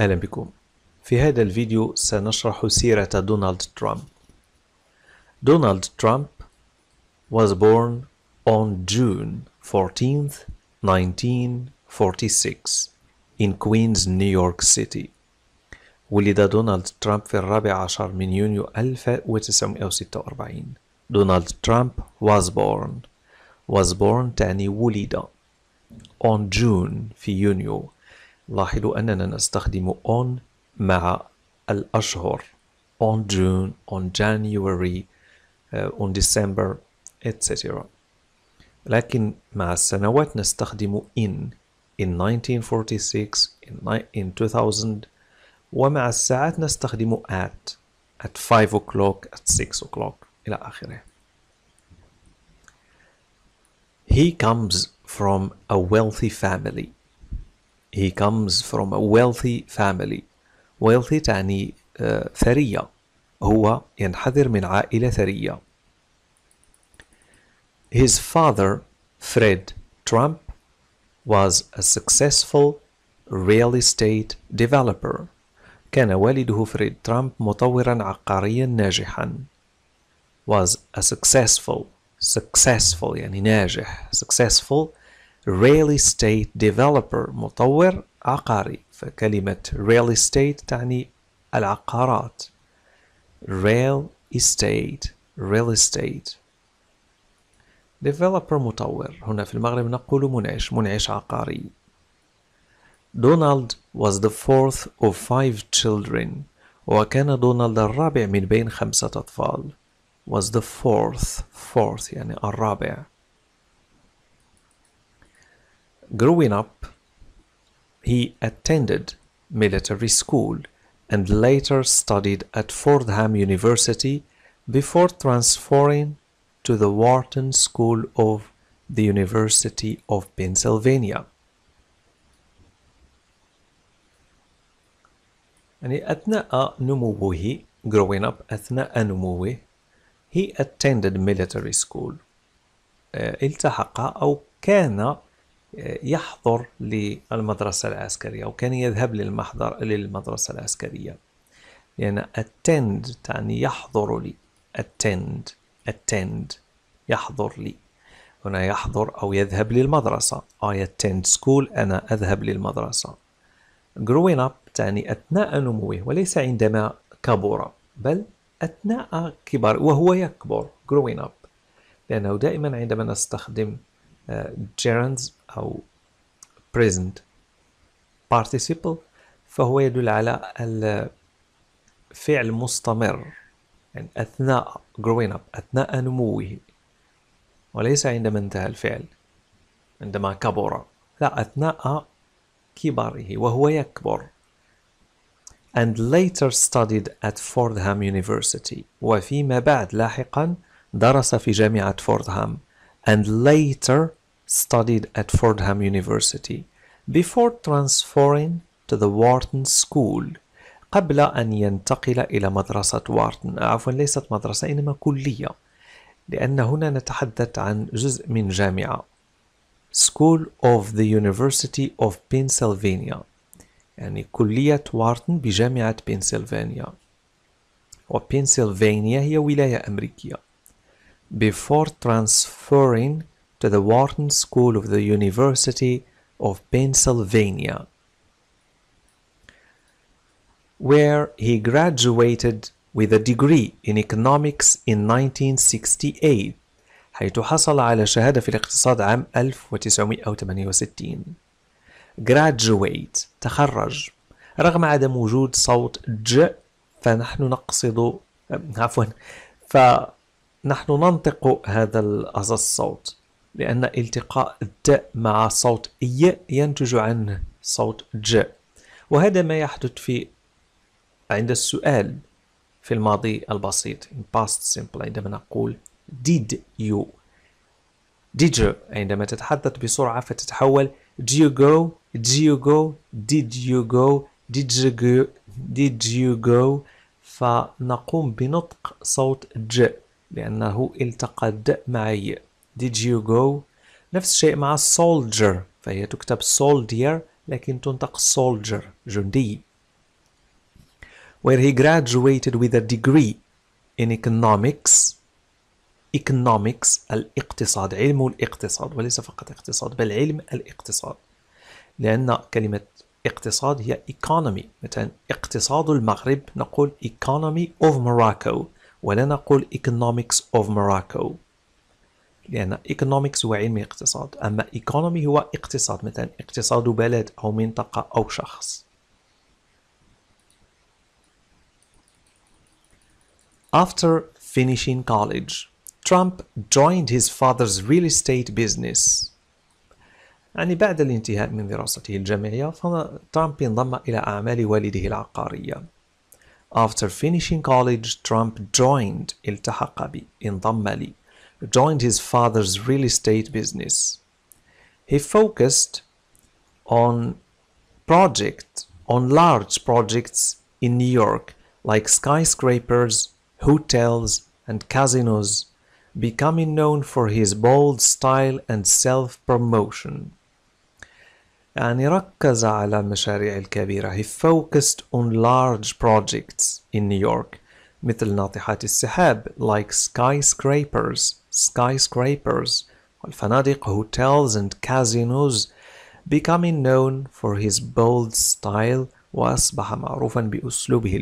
أهلا بكم في هذا الفيديو سنشرح سيرة دونالد ترامب دونالد ترامب was born on June 14, 1946 in Queens, New York City ولد دونالد ترامب في الرابع عشر من يونيو 1946 دونالد ترامب was born was born تعني ولد on June في يونيو لاحظوا أننا نستخدم on مع الأشهر on June, on January, uh, on December, etc. لكن مع السنوات نستخدم in in 1946, in, in 2000 ومع الساعات نستخدم at at 5 o'clock, at 6 o'clock إلى آخره. He comes from a wealthy family. He comes from a wealthy family wealthy تعني ثرية هو ينحدر من عائلة ثرية His father Fred Trump was a successful real estate developer كان والده فريد ترامب مطورا عقاريا ناجحا was a successful successful يعني ناجح successful real estate developer مطور عقاري فكلمة real estate تعني العقارات real estate real estate developer مطور هنا في المغرب نقول منعش منعش عقاري دونالد was the fourth of five children وكان دونالد الرابع من بين خمسة أطفال was the fourth fourth يعني الرابع Growing up, he attended military school and later studied at Fordham University before transferring to the Wharton School of the University of Pennsylvania. يعني أثناء نموه growing up أثناء نموه he attended military school التحق أو كان يحضر للمدرسة العسكرية وكان يذهب للمحضر للمدرسة العسكرية لأن يعني attend تعني يحضر لي attend attend يحضر لي هنا يحضر أو يذهب للمدرسة I attend school أنا أذهب للمدرسة growing up تعني أثناء نموه وليس عندما كبر بل أثناء كبر وهو يكبر growing up لأنه دائما عندما نستخدم آه، gerunds أو present participle فهو يدل على الفعل مستمر يعني أثناء growing up أثناء نموه وليس عندما انتهى الفعل عندما كبر لا أثناء كبره وهو يكبر and later studied at Fordham University وفيما بعد لاحقا درس في جامعة فوردهام and later studied at Fordham University before transferring to the Wharton School قبل أن ينتقل إلى مدرسة وارتن عفوا ليست مدرسة إنما كلية لأن هنا نتحدث عن جزء من جامعة School of the University of Pennsylvania يعني كلية وارتن بجامعة بنسلفانيا وبنسلفانيا هي ولاية أمريكية before transferring to the Wharton School of the University of Pennsylvania, where he graduated with a degree in economics in 1968 حيث حصل على شهادة في الاقتصاد عام 1968 graduate تخرج رغم عدم وجود صوت ج فنحن نقصد عفوا فنحن ننطق هذا هذا الصوت لأن التقاء د مع صوت ي ينتج عنه صوت ج وهذا ما يحدث في عند السؤال في الماضي البسيط in past simple عندما نقول did you did you عندما تتحدث بسرعة فتتحول did you go did you go did you go did you go did you go فنقوم بنطق صوت ج لأنه التقى د مع ي did you go نفس الشيء مع soldier فهي تكتب soldier لكن تنطق soldier جندي where he graduated with a degree in economics economics الاقتصاد علم الاقتصاد وليس فقط اقتصاد بل علم الاقتصاد لأن كلمة اقتصاد هي economy مثلا اقتصاد المغرب نقول economy of Morocco ولا نقول economics of Morocco لأن economics هو علم الاقتصاد أما economy هو اقتصاد مثلا اقتصاد بلد أو منطقة أو شخص After finishing college, Trump joined his father's real estate business. يعني بعد الانتهاء من دراسته الجامعية فترامب انضم إلى أعمال والده العقارية After finishing college, Trump joined التحق بي انضم لي joined his father's real estate business. He focused on project on large projects in New York like skyscrapers, hotels and casinos, becoming known for his bold style and self-promotion. يعني ركز على المشاريع الكبيرة he focused on large projects in New York مثل ناطحات like skyscrapers skyscrapers, Al-Fanadiq hotels and casinos, becoming known for his bold style وأصبح معروفا بأسلوبه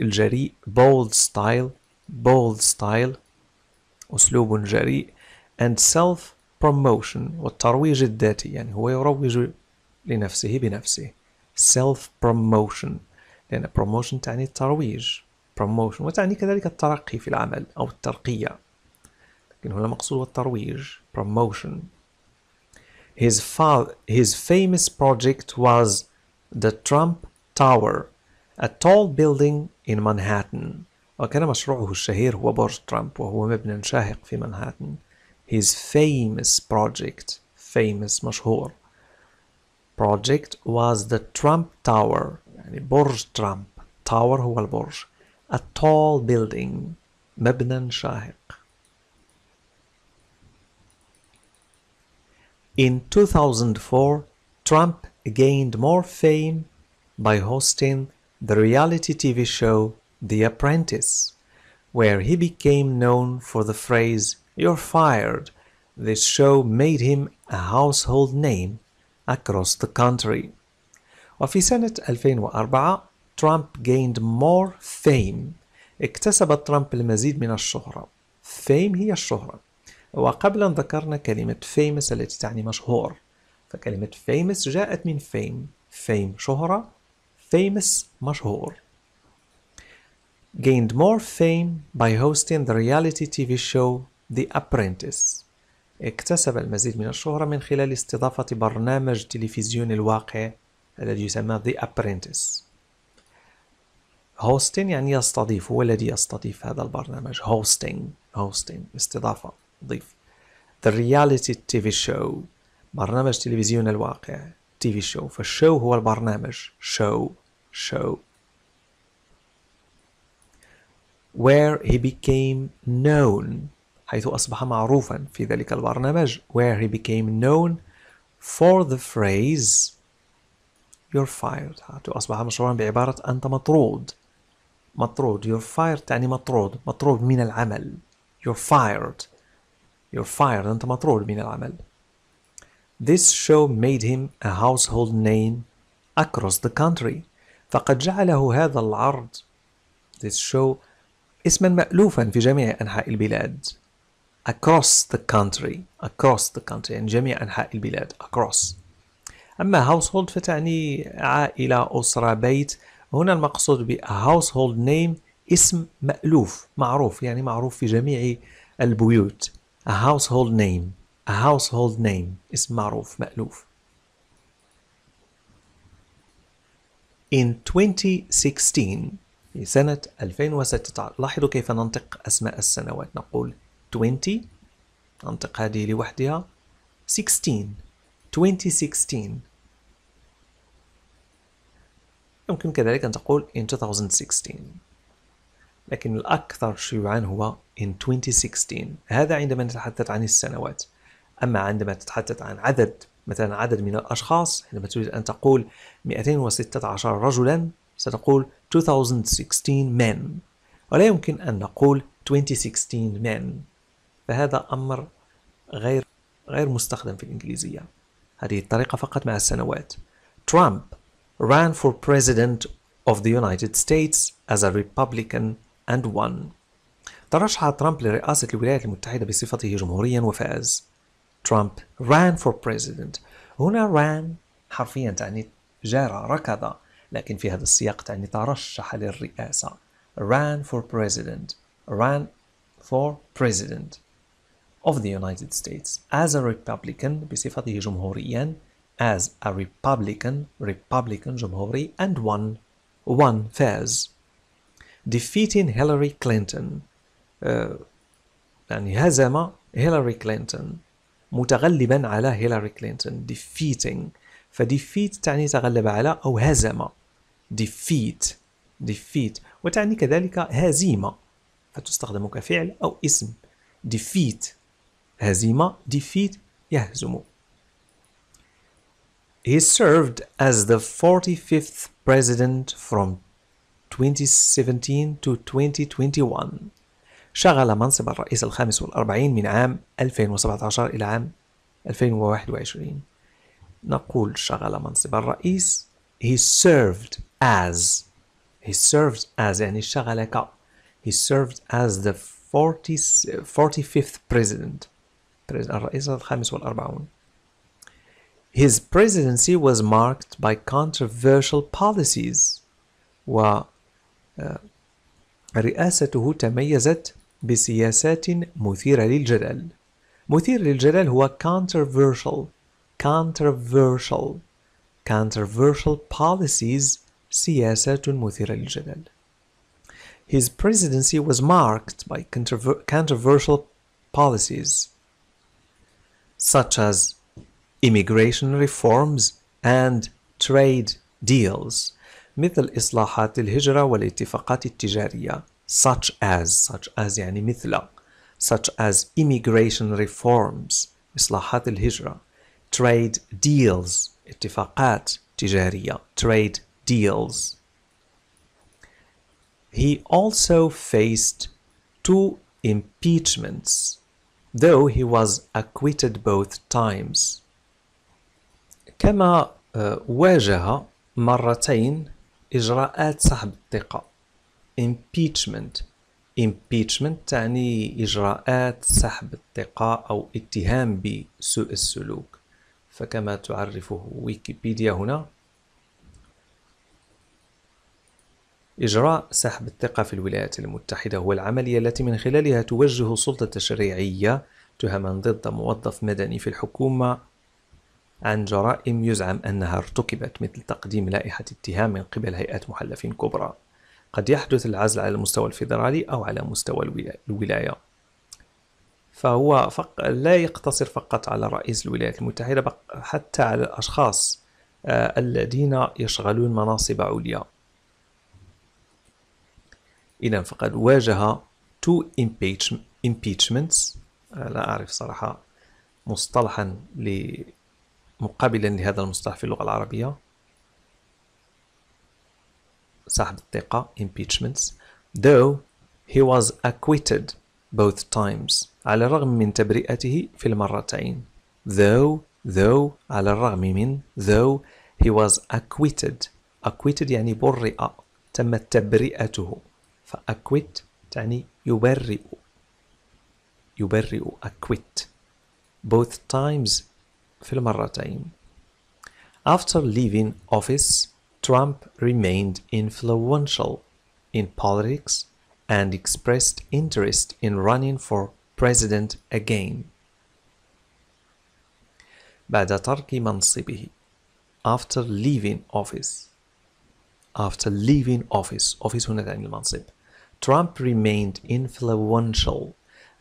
الجريء bold style bold style أسلوب جريء and self promotion والترويج الذاتي يعني هو يروج لنفسه بنفسه self promotion لأن promotion تعني الترويج promotion وتعني كذلك الترقي في العمل أو الترقية لكن هنا مقصود هو الترويج promotion his, fa his famous project was the Trump Tower a tall building in Manhattan وكان مشروعه الشهير هو برج ترامب وهو مبنى شاهق في منهاتن his famous project famous مشهور project was the Trump Tower يعني برج ترامب tower هو البرج a tall building مبنى شاهق In 2004, Trump gained more fame by hosting the reality TV show The Apprentice, where he became known for the phrase, You're fired. This show made him a household name across the country. وفي سنة 2004 ترامب gained more fame اكتسب ترامب المزيد من الشهرة fame هي الشهرة وقبلا ذكرنا كلمة famous التي تعني مشهور فكلمة famous جاءت من fame fame شهرة famous مشهور gained more fame by hosting the reality TV show The Apprentice اكتسب المزيد من الشهرة من خلال استضافة برنامج تلفزيون الواقع الذي يسمى The Apprentice هوستين يعني يستضيف هو الذي يستضيف هذا البرنامج هوستين هوستين استضافة ضيف ذا رياليتي تي في شو برنامج تلفزيون الواقع تي في شو فالشو هو البرنامج شو شو where he became known حيث أصبح معروفا في ذلك البرنامج where he became known for the phrase you're fired حيث أصبح مشهورا بعبارة أنت مطرود مطرود you're fired تعني مطرود مطرود من العمل you're fired You're fired. أنت مطرود من العمل. This show made him a household name across the country. فقد جعله هذا العرض this show اسما مألوفا في جميع أنحاء البلاد. across the country across the country يعني جميع أنحاء البلاد across أما household فتعني عائلة أسرة بيت هنا المقصود ب household name اسم مألوف معروف يعني معروف في جميع البيوت A household name. A household name. اسم معروف مألوف. In 2016 في سنة 2016 لاحظوا كيف ننطق أسماء السنوات نقول 20 ننطق هذه لوحدها 16 2016 يمكن كذلك أن تقول in 2016 لكن الأكثر شيوعا هو in 2016 هذا عندما نتحدث عن السنوات أما عندما تتحدث عن عدد مثلا عدد من الأشخاص عندما تريد أن تقول 216 رجلا ستقول 2016 men ولا يمكن أن نقول 2016 men فهذا أمر غير غير مستخدم في الإنجليزية هذه الطريقة فقط مع السنوات ترامب ran for president of the United States as a Republican and won. ترشح ترامب لرئاسة الولايات المتحدة بصفته جمهوريا وفاز. ترامب ran for president. هنا ran حرفيا تعني جرى ركض لكن في هذا السياق تعني ترشح للرئاسة. ran for president. ran for president of the United States as a Republican بصفته جمهوريا as a Republican Republican جمهوري and won won فاز defeating Hillary Clinton آه، يعني هزم هيلاري كلينتون متغلبا على هيلاري كلينتون defeating فديفيت تعني تغلب على أو هزم defeat defeat وتعني كذلك هزيمة فتستخدم كفعل أو اسم defeat هزيمة defeat يهزم He served as the 45th president from 2017 to 2021 شغل منصب الرئيس الخامس والأربعين من عام 2017 إلى عام 2021 نقول شغل منصب الرئيس he served as he served as يعني شغل ك he served as the 40 45th president الرئيس الخامس والأربعون His presidency was marked by controversial policies و رئاسته تميزت بسياسات مثيرة للجدل مثير للجدل هو controversial controversial controversial policies سياسات مثيرة للجدل His presidency was marked by controversial policies such as immigration reforms and trade deals مثل إصلاحات الهجرة والاتفاقات التجارية such as such as يعني مثل such as immigration reforms إصلاحات الهجرة trade deals اتفاقات تجارية trade deals He also faced two impeachments though he was acquitted both times كما واجه مرتين إجراءات سحب الثقة impeachment impeachment تعني إجراءات سحب الثقة أو اتهام بسوء السلوك فكما تعرفه ويكيبيديا هنا إجراء سحب الثقة في الولايات المتحدة هو العملية التي من خلالها توجه السلطة التشريعية تهما ضد موظف مدني في الحكومة عن جرائم يزعم أنها ارتكبت مثل تقديم لائحة اتهام من قبل هيئات محلفين كبرى قد يحدث العزل على المستوى الفيدرالي أو على مستوى الولاية فهو فق... لا يقتصر فقط على رئيس الولايات المتحدة بق... حتى على الأشخاص آه، الذين يشغلون مناصب عليا إذا فقد واجه تو impeachments آه، لا أعرف صراحة مصطلحا ل مقابلا لهذا المصطلح في اللغة العربية صاحب الثقة impeachments though he was acquitted both times على الرغم من تبرئته في المرتين though though على الرغم من though he was acquitted acquitted يعني برئ تم تبرئته فأكويت تعني يبرئ يبرئ acquit both times في المرتين. After leaving office, Trump remained influential in politics and expressed interest in running for president again. بعد ترك منصبه after leaving office after leaving office office هنا تعني المنصب Trump remained influential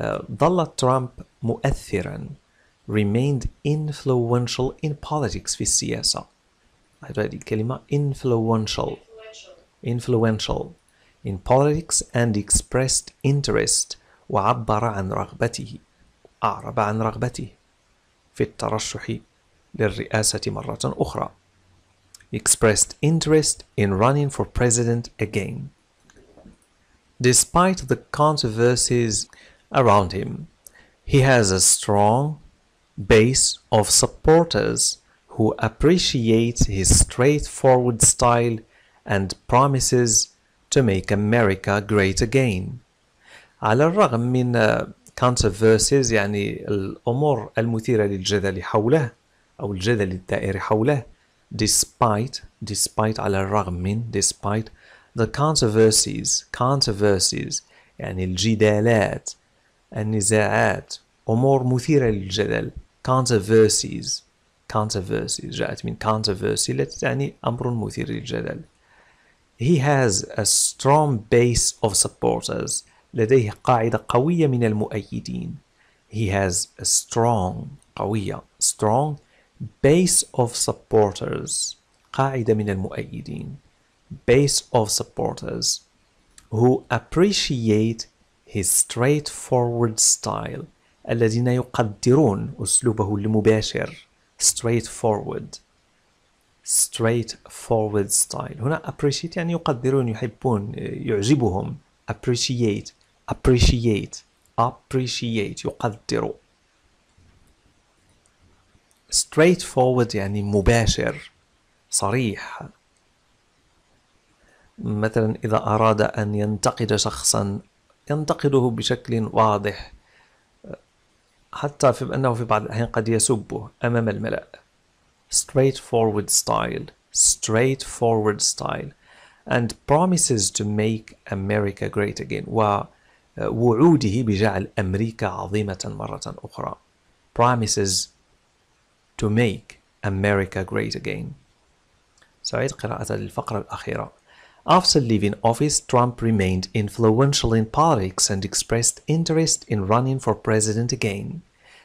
uh, ظل ترامب مؤثرا remained influential in politics with I read the kalima influential influential in politics and expressed interest وعبر عن رغبته أعرب عن رغبته في الترشح للرئاسة مرة أخرى expressed interest in running for president again. Despite the controversies around him, he has a strong base of supporters who appreciate his straightforward style and promises to make America great again. على الرغم من controversies يعني الأمور المثيرة للجدل حوله أو الجدل الدائري حوله despite despite على الرغم من despite the controversies controversies يعني الجدالات النزاعات أمور مثيرة للجدل controversies controversies right I mean controversy let's say أمر مثير للجدل he has a strong base of supporters لديه قاعدة قوية من المؤيدين he has a strong قوية strong base of supporters قاعدة من المؤيدين base of supporters who appreciate his straightforward style الذين يقدرون أسلوبه المباشر straight forward straight forward style هنا appreciate يعني يقدرون يحبون يعجبهم appreciate appreciate appreciate يقدر straight forward يعني مباشر صريح مثلا إذا أراد أن ينتقد شخصا ينتقده بشكل واضح حتى في أنه في بعض الأحيان قد يسبه أمام الملأ straight forward style straight forward style and promises to make America great again ووعوده بجعل أمريكا عظيمة مرة أخرى promises to make America great again سأعيد قراءة الفقرة الأخيرة After leaving office, Trump remained influential in politics and expressed interest in running for president again.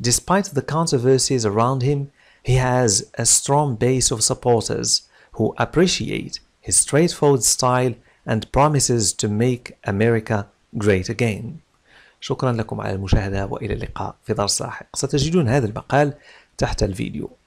Despite the controversies around him, he has a strong base of supporters who appreciate his straightforward style and promises to make America great again. شكرا لكم على المشاهدة وإلى اللقاء في درس لاحق ستجدون هذا المقال تحت الفيديو